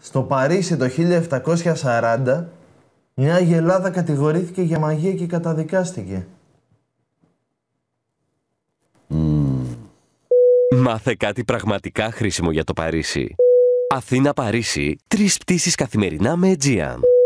Στο Παρίσι το 1740 μια γελάδα κατηγορήθηκε για μαγεία και καταδικάστηκε. Mm. Μάθε κάτι πραγματικά χρήσιμο για το Παρίσι. Αθήνα-Παρίσι, τρεις πτήσεις καθημερινά με Aegean.